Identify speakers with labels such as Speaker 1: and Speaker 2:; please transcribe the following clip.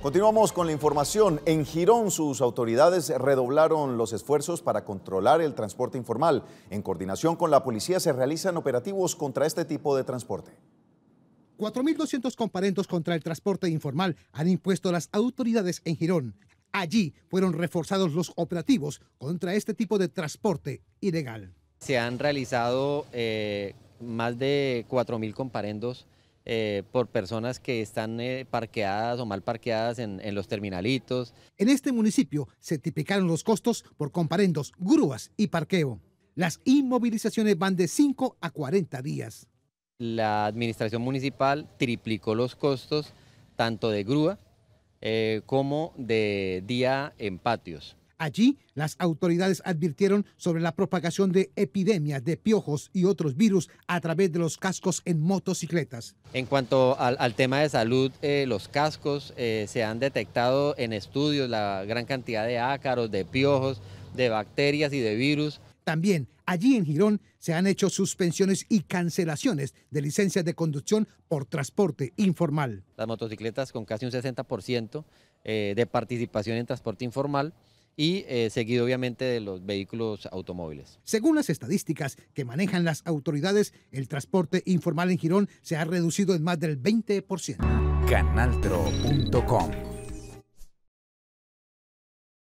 Speaker 1: Continuamos con la información. En Girón, sus autoridades redoblaron los esfuerzos para controlar el transporte informal. En coordinación con la policía se realizan operativos contra este tipo de transporte. 4.200 comparendos contra el transporte informal han impuesto las autoridades en Girón. Allí fueron reforzados los operativos contra este tipo de transporte ilegal.
Speaker 2: Se han realizado eh, más de 4.000 comparendos eh, por personas que están eh, parqueadas o mal parqueadas en, los terminalitos.
Speaker 1: En este municipio se triplicaron los costos por comparendos, grúas y parqueo. Las inmovilizaciones van de 5 a 40 días.
Speaker 2: La administración municipal triplicó los costos tanto de grúa eh, como de día en patios.
Speaker 1: Allí, las autoridades advirtieron sobre la propagación de epidemias de piojos y otros virus a través de los cascos en motocicletas.
Speaker 2: En cuanto al, tema de salud, eh, los cascos eh, se han detectado en estudios la gran cantidad de ácaros, de piojos, de bacterias y de virus.
Speaker 1: También allí en Girón se han hecho suspensiones y cancelaciones de licencias de conducción por transporte informal.
Speaker 2: Las motocicletas con casi un 60% eh, de participación en transporte informal y eh, seguido obviamente de los vehículos automóviles.
Speaker 1: Según las estadísticas que manejan las autoridades, el transporte informal en Girón se ha reducido en más del 20%.
Speaker 2: Canaltro.com